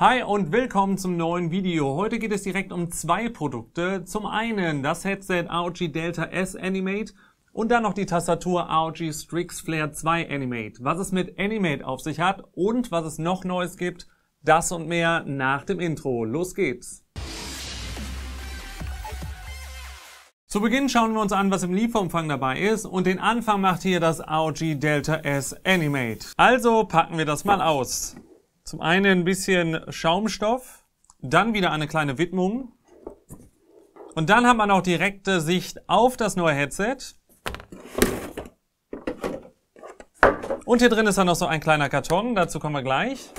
Hi und willkommen zum neuen Video. Heute geht es direkt um zwei Produkte. Zum einen das Headset AOG Delta S Animate und dann noch die Tastatur AOG Strix Flare 2 Animate. Was es mit Animate auf sich hat und was es noch Neues gibt, das und mehr nach dem Intro. Los geht's! Zu Beginn schauen wir uns an, was im Lieferumfang dabei ist und den Anfang macht hier das AOG Delta S Animate. Also packen wir das mal aus. Zum einen ein bisschen Schaumstoff, dann wieder eine kleine Widmung. Und dann hat man auch direkte Sicht auf das neue Headset. Und hier drin ist dann noch so ein kleiner Karton, dazu kommen wir gleich.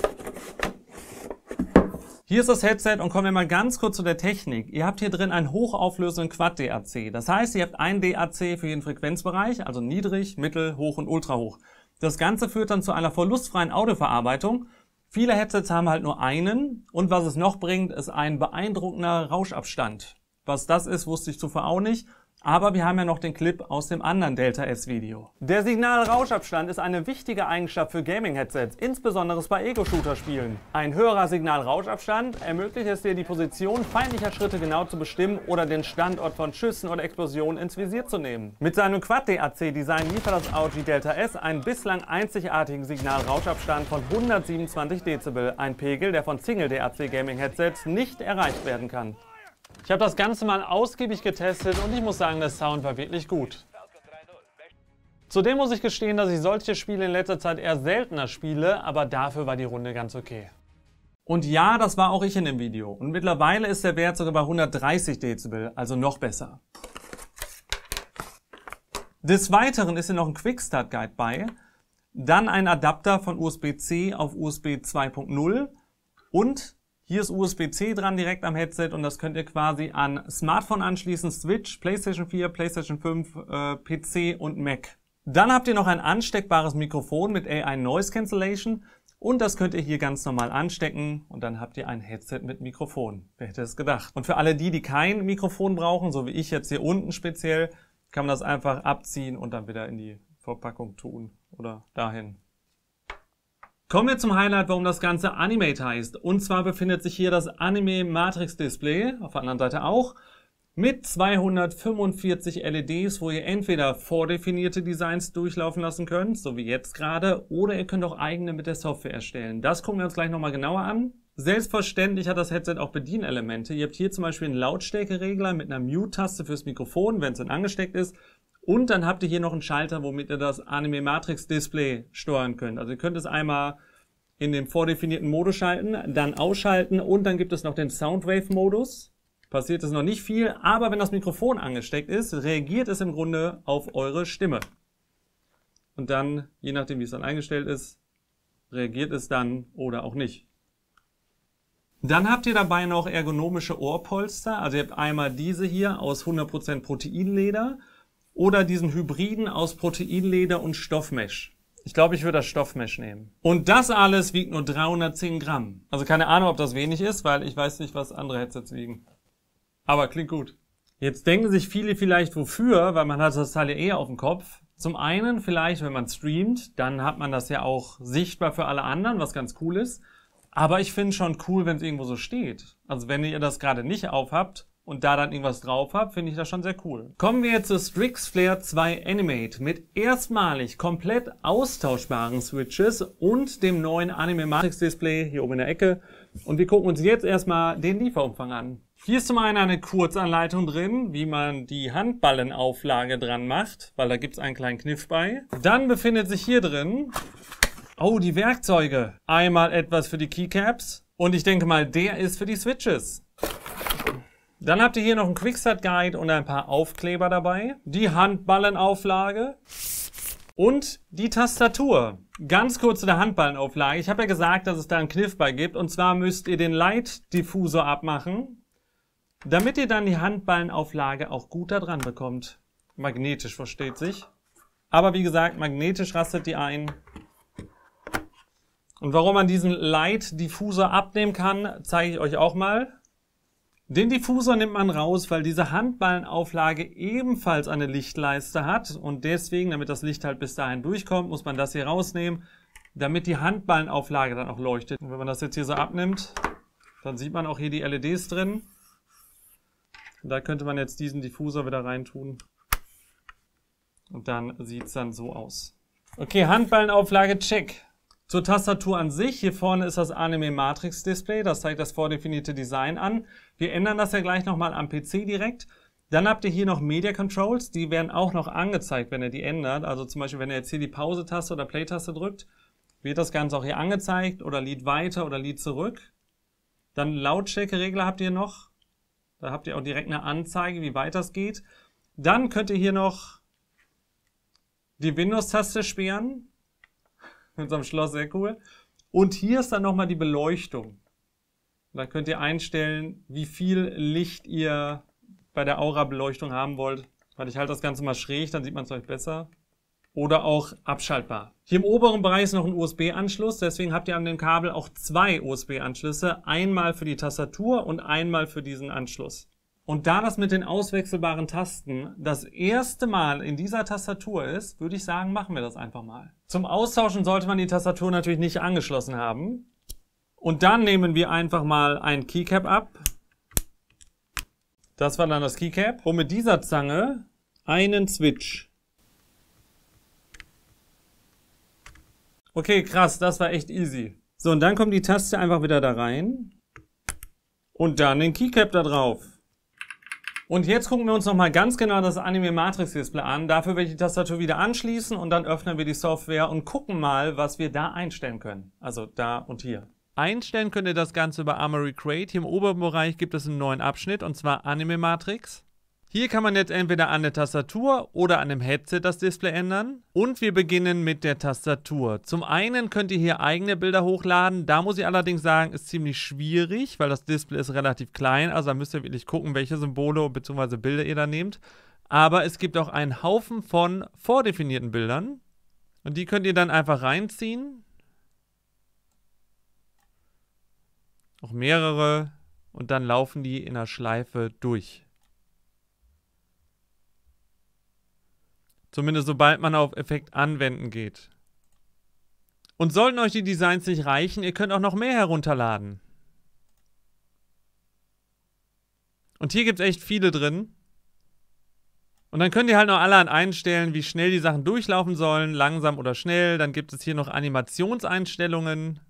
Hier ist das Headset und kommen wir mal ganz kurz zu der Technik. Ihr habt hier drin einen hochauflösenden Quad-DAC. Das heißt, ihr habt ein DAC für jeden Frequenzbereich, also niedrig, mittel, hoch und ultrahoch. Das Ganze führt dann zu einer verlustfreien Audioverarbeitung Viele Headsets haben halt nur einen und was es noch bringt, ist ein beeindruckender Rauschabstand. Was das ist, wusste ich zuvor auch nicht. Aber wir haben ja noch den Clip aus dem anderen Delta S-Video. Der Signalrauschabstand ist eine wichtige Eigenschaft für Gaming-Headsets, insbesondere bei Ego-Shooter-Spielen. Ein höherer Signalrauschabstand ermöglicht es dir, die Position feindlicher Schritte genau zu bestimmen oder den Standort von Schüssen oder Explosionen ins Visier zu nehmen. Mit seinem Quad-DAC-Design liefert das AOG Delta S einen bislang einzigartigen Signalrauschabstand von 127 Dezibel, ein Pegel, der von Single-DAC-Gaming-Headsets nicht erreicht werden kann. Ich habe das Ganze mal ausgiebig getestet und ich muss sagen, der Sound war wirklich gut. Zudem muss ich gestehen, dass ich solche Spiele in letzter Zeit eher seltener spiele, aber dafür war die Runde ganz okay. Und ja, das war auch ich in dem Video. Und mittlerweile ist der Wert sogar bei 130 Dezibel, also noch besser. Des Weiteren ist hier noch ein Quickstart Guide bei, dann ein Adapter von USB-C auf USB 2.0 und hier ist USB-C dran direkt am Headset und das könnt ihr quasi an Smartphone anschließen, Switch, PlayStation 4, PlayStation 5, äh, PC und Mac. Dann habt ihr noch ein ansteckbares Mikrofon mit AI Noise Cancellation und das könnt ihr hier ganz normal anstecken und dann habt ihr ein Headset mit Mikrofon. Wer hätte es gedacht? Und für alle die, die kein Mikrofon brauchen, so wie ich jetzt hier unten speziell, kann man das einfach abziehen und dann wieder in die Verpackung tun oder dahin. Kommen wir zum Highlight, warum das Ganze Animate heißt. Und zwar befindet sich hier das Anime Matrix Display, auf der anderen Seite auch, mit 245 LEDs, wo ihr entweder vordefinierte Designs durchlaufen lassen könnt, so wie jetzt gerade, oder ihr könnt auch eigene mit der Software erstellen. Das gucken wir uns gleich nochmal genauer an. Selbstverständlich hat das Headset auch Bedienelemente. Ihr habt hier zum Beispiel einen Lautstärkeregler mit einer Mute-Taste fürs Mikrofon, wenn es dann angesteckt ist, und dann habt ihr hier noch einen Schalter, womit ihr das Anime Matrix Display steuern könnt. Also ihr könnt es einmal in den vordefinierten Modus schalten, dann ausschalten und dann gibt es noch den Soundwave-Modus. Passiert es noch nicht viel, aber wenn das Mikrofon angesteckt ist, reagiert es im Grunde auf eure Stimme. Und dann, je nachdem wie es dann eingestellt ist, reagiert es dann oder auch nicht. Dann habt ihr dabei noch ergonomische Ohrpolster. Also ihr habt einmal diese hier aus 100% Proteinleder oder diesen Hybriden aus Proteinleder und Stoffmesh. Ich glaube, ich würde das Stoffmesh nehmen. Und das alles wiegt nur 310 Gramm. Also keine Ahnung, ob das wenig ist, weil ich weiß nicht, was andere Headsets wiegen. Aber klingt gut. Jetzt denken sich viele vielleicht wofür, weil man hat das Teil ja eher auf dem Kopf. Zum einen vielleicht, wenn man streamt, dann hat man das ja auch sichtbar für alle anderen, was ganz cool ist. Aber ich finde schon cool, wenn es irgendwo so steht. Also wenn ihr das gerade nicht aufhabt, und da dann irgendwas drauf habe, finde ich das schon sehr cool. Kommen wir jetzt zu Flare 2 Animate mit erstmalig komplett austauschbaren Switches und dem neuen Anime Matrix Display hier oben in der Ecke. Und wir gucken uns jetzt erstmal den Lieferumfang an. Hier ist zum einen eine Kurzanleitung drin, wie man die Handballenauflage dran macht, weil da gibt's einen kleinen Kniff bei. Dann befindet sich hier drin, oh, die Werkzeuge. Einmal etwas für die Keycaps und ich denke mal, der ist für die Switches. Dann habt ihr hier noch einen Quickstart Guide und ein paar Aufkleber dabei, die Handballenauflage und die Tastatur. Ganz kurz zu der Handballenauflage. Ich habe ja gesagt, dass es da einen Kniff bei gibt und zwar müsst ihr den Light-Diffusor abmachen, damit ihr dann die Handballenauflage auch gut da dran bekommt. Magnetisch, versteht sich. Aber wie gesagt, magnetisch rastet die ein. Und warum man diesen Light-Diffusor abnehmen kann, zeige ich euch auch mal. Den Diffusor nimmt man raus, weil diese Handballenauflage ebenfalls eine Lichtleiste hat und deswegen, damit das Licht halt bis dahin durchkommt, muss man das hier rausnehmen, damit die Handballenauflage dann auch leuchtet. Und wenn man das jetzt hier so abnimmt, dann sieht man auch hier die LEDs drin. Und da könnte man jetzt diesen Diffusor wieder reintun. Und dann sieht es dann so aus. Okay, Handballenauflage check. Zur Tastatur an sich. Hier vorne ist das Anime Matrix Display. Das zeigt das vordefinierte Design an. Wir ändern das ja gleich nochmal am PC direkt. Dann habt ihr hier noch Media Controls. Die werden auch noch angezeigt, wenn ihr die ändert. Also zum Beispiel, wenn ihr jetzt hier die Pause-Taste oder Play-Taste drückt, wird das Ganze auch hier angezeigt oder Lied weiter oder Lied zurück. Dann Lautstärke-Regler habt ihr noch. Da habt ihr auch direkt eine Anzeige, wie weit das geht. Dann könnt ihr hier noch die Windows-Taste sperren. in unserem Schloss, sehr cool. Und hier ist dann nochmal die Beleuchtung. Da könnt ihr einstellen, wie viel Licht ihr bei der Aura-Beleuchtung haben wollt. Weil ich halte das Ganze mal schräg, dann sieht man es euch besser. Oder auch abschaltbar. Hier im oberen Bereich ist noch ein USB-Anschluss, deswegen habt ihr an dem Kabel auch zwei USB-Anschlüsse. Einmal für die Tastatur und einmal für diesen Anschluss. Und da das mit den auswechselbaren Tasten das erste Mal in dieser Tastatur ist, würde ich sagen, machen wir das einfach mal. Zum Austauschen sollte man die Tastatur natürlich nicht angeschlossen haben. Und dann nehmen wir einfach mal ein Keycap ab. Das war dann das Keycap. Und mit dieser Zange einen Switch. Okay, krass, das war echt easy. So, und dann kommt die Taste einfach wieder da rein. Und dann den Keycap da drauf. Und jetzt gucken wir uns nochmal ganz genau das Anime Matrix Display an. Dafür werde ich die Tastatur wieder anschließen und dann öffnen wir die Software und gucken mal, was wir da einstellen können. Also da und hier. Einstellen könnt ihr das Ganze über Armory Create. Hier im oberen Bereich gibt es einen neuen Abschnitt und zwar Anime Matrix. Hier kann man jetzt entweder an der Tastatur oder an dem Headset das Display ändern. Und wir beginnen mit der Tastatur. Zum einen könnt ihr hier eigene Bilder hochladen. Da muss ich allerdings sagen, ist ziemlich schwierig, weil das Display ist relativ klein. Also da müsst ihr wirklich gucken, welche Symbole bzw. Bilder ihr da nehmt. Aber es gibt auch einen Haufen von vordefinierten Bildern. Und die könnt ihr dann einfach reinziehen. Auch mehrere. Und dann laufen die in der Schleife durch. Zumindest sobald man auf Effekt anwenden geht. Und sollten euch die Designs nicht reichen, ihr könnt auch noch mehr herunterladen. Und hier gibt es echt viele drin. Und dann könnt ihr halt noch alle an einstellen, wie schnell die Sachen durchlaufen sollen, langsam oder schnell. Dann gibt es hier noch Animationseinstellungen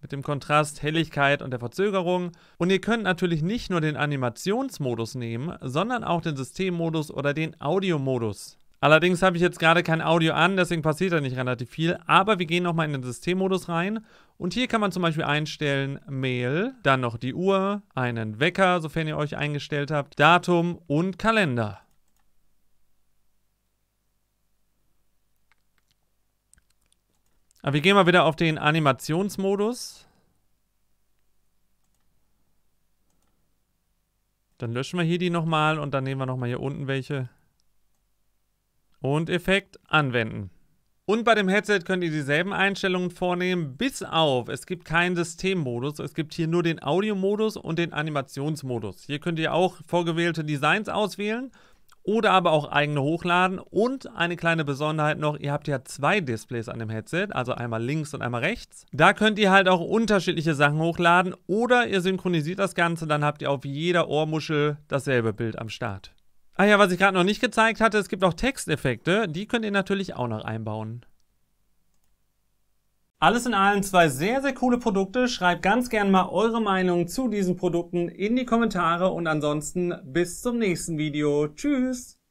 mit dem Kontrast, Helligkeit und der Verzögerung. Und ihr könnt natürlich nicht nur den Animationsmodus nehmen, sondern auch den Systemmodus oder den Audiomodus. Allerdings habe ich jetzt gerade kein Audio an, deswegen passiert da nicht relativ viel. Aber wir gehen nochmal in den Systemmodus rein. Und hier kann man zum Beispiel einstellen Mail, dann noch die Uhr, einen Wecker, sofern ihr euch eingestellt habt, Datum und Kalender. Aber wir gehen mal wieder auf den Animationsmodus. Dann löschen wir hier die nochmal und dann nehmen wir nochmal hier unten welche und Effekt anwenden. Und bei dem Headset könnt ihr dieselben Einstellungen vornehmen, bis auf, es gibt keinen Systemmodus, es gibt hier nur den Audiomodus und den Animationsmodus. Hier könnt ihr auch vorgewählte Designs auswählen oder aber auch eigene hochladen. Und eine kleine Besonderheit noch, ihr habt ja zwei Displays an dem Headset, also einmal links und einmal rechts. Da könnt ihr halt auch unterschiedliche Sachen hochladen oder ihr synchronisiert das Ganze, dann habt ihr auf jeder Ohrmuschel dasselbe Bild am Start. Ah ja, was ich gerade noch nicht gezeigt hatte, es gibt auch Texteffekte. Die könnt ihr natürlich auch noch einbauen. Alles in allem zwei sehr, sehr coole Produkte. Schreibt ganz gern mal eure Meinung zu diesen Produkten in die Kommentare und ansonsten bis zum nächsten Video. Tschüss!